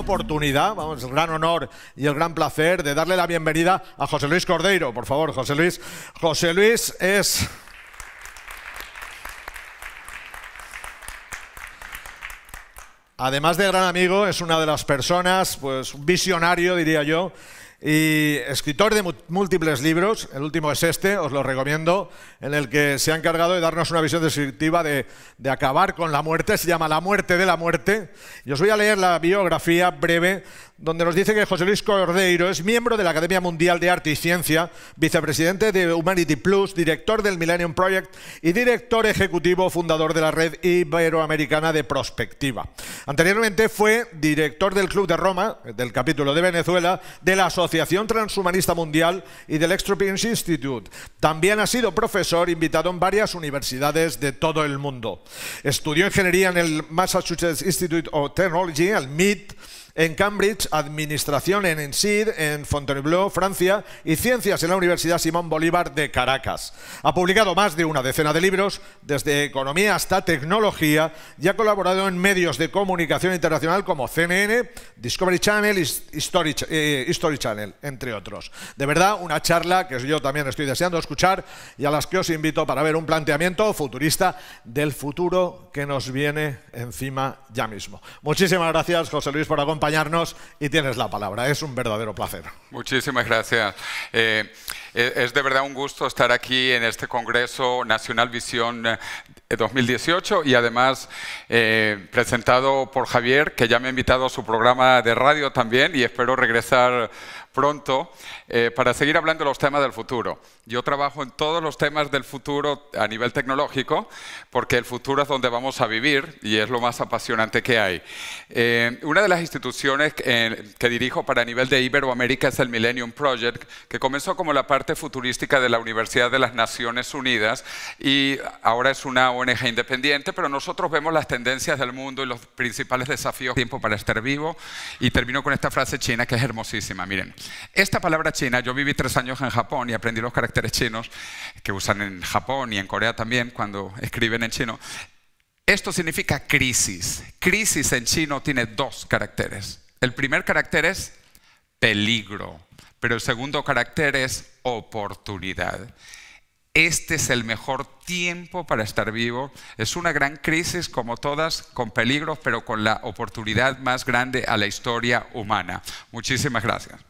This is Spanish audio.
oportunidad, vamos, el gran honor y el gran placer de darle la bienvenida a José Luis Cordeiro. Por favor, José Luis. José Luis es... Además de gran amigo, es una de las personas, pues visionario, diría yo, y escritor de múltiples libros, el último es este, os lo recomiendo, en el que se ha encargado de darnos una visión descriptiva de, acabar con la muerte, se llama La muerte de la muerte. Y os voy a leer la biografía breve donde nos dice que José Luis Cordeiro es miembro de la Academia Mundial de Arte y Ciencia, vicepresidente de Humanity Plus, director del Millennium Project y director ejecutivo fundador de la Red Iberoamericana de Prospectiva. Anteriormente fue director del Club de Roma, del capítulo de Venezuela, de la Asociación Asociación Transhumanista Mundial y del Experience Institute. También ha sido profesor invitado en varias universidades de todo el mundo. Estudió ingeniería en el Massachusetts Institute of Technology, el MIT, en Cambridge, Administración en ENSID, en Fontainebleau, Francia, y Ciencias en la Universidad Simón Bolívar de Caracas. Ha publicado más de una decena de libros, desde economía hasta tecnología, y ha colaborado en medios de comunicación internacional como CNN, Discovery Channel y eh, History, Channel, entre otros. De verdad, una charla que yo también estoy deseando escuchar y a las que os invito para ver un planteamiento futurista del futuro que nos viene encima ya mismo. Muchísimas gracias, José Luis, por acompañarnos y tienes la palabra. Es un verdadero placer. Muchísimas gracias. Eh, eh, es de verdad un gusto estar aquí en este Congreso Nacional Visión 2018 eh, y además presentado por Javier, que ya me ha invitado a su programa de radio también y espero regresar pronto eh, para seguir hablando de los temas del futuro. Yo trabajo en todos los temas del futuro a nivel tecnológico, porque el futuro es donde vamos a vivir y es lo más apasionante que hay. Eh, una de las instituciones eh, que, dirijo para nivel de Iberoamérica es el Millennium Project, que comenzó como la parte futurística de la Universidad de las Naciones Unidas y ahora es una ONG independiente, pero nosotros vemos las tendencias del mundo y los principales desafíos, tiempo para estar vivo. Y termino con esta frase china que es hermosísima, miren. Esta palabra china, yo viví tres años en Japón y aprendí los caracteres chinos que usan en Japón y en Corea también cuando escriben en chino. Esto significa crisis. Crisis en chino tiene dos caracteres. El primer carácter es peligro, pero el segundo carácter es oportunidad. Este es el mejor tiempo para estar vivo. Es una gran crisis como todas, con peligro, pero con la oportunidad más grande a la historia humana. Muchísimas gracias.